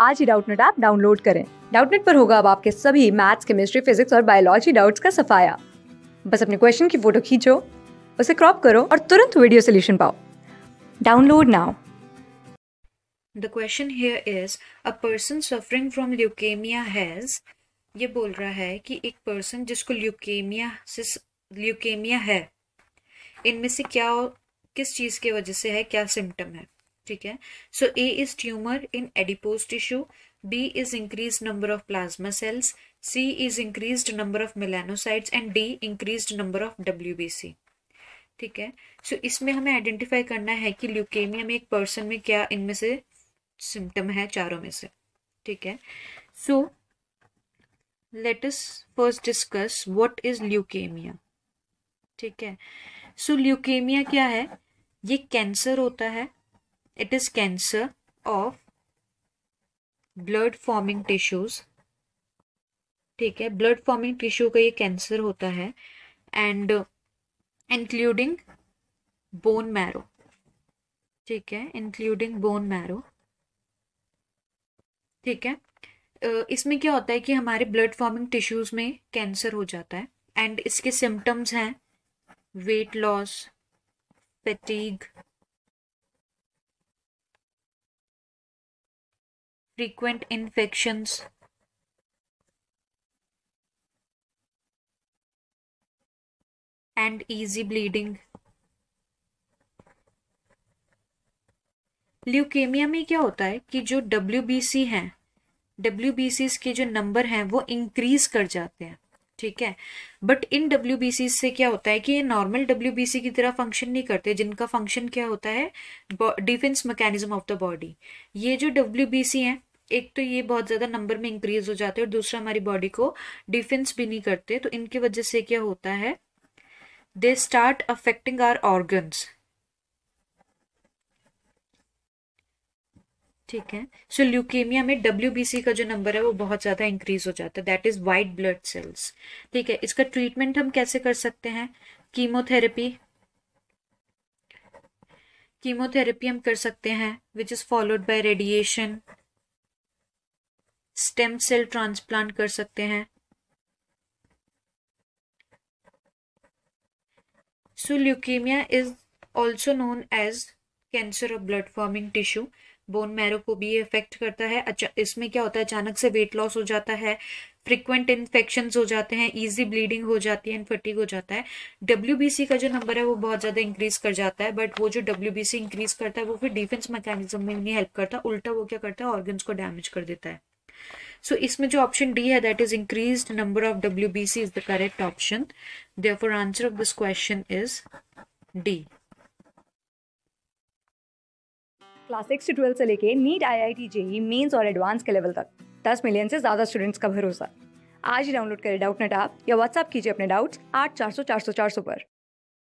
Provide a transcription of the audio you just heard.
आज ही Doubtnut app download करें डाउटनेट पर होगा अब आपके सभी मैथ्स केमिस्ट्री फिजिक्स और बायोलॉजी डाउट्स का सफाया बस अपने क्वेश्चन की फोटो खींचो उसे क्रॉप करो और तुरंत वीडियो सोल्यूशन पाओ download now the question here is a person suffering from leukaemia has ये बोल रहा है कि एक पर्सन जिसको ल्यूकेमिया से ल्यूकेमिया है इनमें से क्या किस चीज़ के वजह से है क्या सिम्टम है ठीक है so A is tumour in adipose tissue B is increase number of plasma cells C is increase number of melanocytes and D increase number of W ठीक है सो so, इसमें हमें आइडेंटिफाई करना है कि ल्यूकेमिया में एक पर्सन में क्या इनमें से सिम्टम है चारों में से ठीक है so let us first discuss what is leukaemia ठीक है सो so, ल्यूकेमिया क्या है ये कैंसर होता है It is cancer of blood forming tissues ठीक है ब्लड फॉर्मिंग टिश्यू का ये कैंसर होता है एंड इंक्लूडिंग बोन marrow ठीक है including बोन marrow ठीक है uh, इसमें क्या होता है कि हमारे ब्लड फॉर्मिंग टिश्यूज में कैंसर हो जाता है एंड इसके सिम्टम्स हैं weight loss fatigue frequent infections and easy bleeding. Leukaemia में क्या होता है कि जो डब्ल्यू बी सी हैं डब्ल्यू बी सी के जो नंबर हैं वो इंक्रीज कर जाते हैं ठीक है but in W B C से क्या होता है कि ये नॉर्मल डब्ल्यू बी सी की तरह फंक्शन नहीं करते जिनका फंक्शन क्या होता है defence mechanism of the body ये जो डब्ल्यू हैं एक तो ये बहुत ज़्यादा नंबर में इंक्रीज हो जाते हैं और दूसरा हमारी बॉडी को डिफेंस भी नहीं करते तो इनकी वजह से क्या होता है they start affecting our organs ठीक है सो so, ल्यूकेमिया में डब्ल्यू का जो नंबर है वो बहुत ज़्यादा इंक्रीज हो जाता है that is white blood cells ठीक है इसका ट्रीटमेंट हम कैसे कर सकते हैं कीमोथेरेपी कीमोथेरेपी हम कर सकते हैं which is followed by radiation stem cell transplant कर सकते हैं so leukaemia is also known as cancer of blood forming tissue bone marrow को भी इफेक्ट करता है अच्छा इसमें क्या होता है अचानक से वेट लॉस हो जाता है फ्रिक्वेंट इन्फेक्शन हो जाते हैं ईजी ब्लीडिंग हो जाती है एंड फटीक हो जाता है डब्ल्यू का जो नंबर है वो बहुत ज़्यादा इंक्रीज कर जाता है बट वो जो डब्ल्यू बी इंक्रीज करता है वो फिर डिफेंस मैकेनिज्म में नहीं हेल्प करता उल्टा वो क्या करता है ऑर्गन्स को डैमेज कर देता है सो इसमें जो ऑप्शन डी है that is increase number of W B C is the correct option therefore answer of this question is D class six से ट्वेल्थ से लेके NEET I I T JEE mains और advance के level तक दस million से ज़्यादा students का भरोसा आज ही डाउनलोड करें डाउट नेट आप या व्हाट्सअप कीजिए अपने डाउट्स आठ चार सौ चार सौ चार सौ पर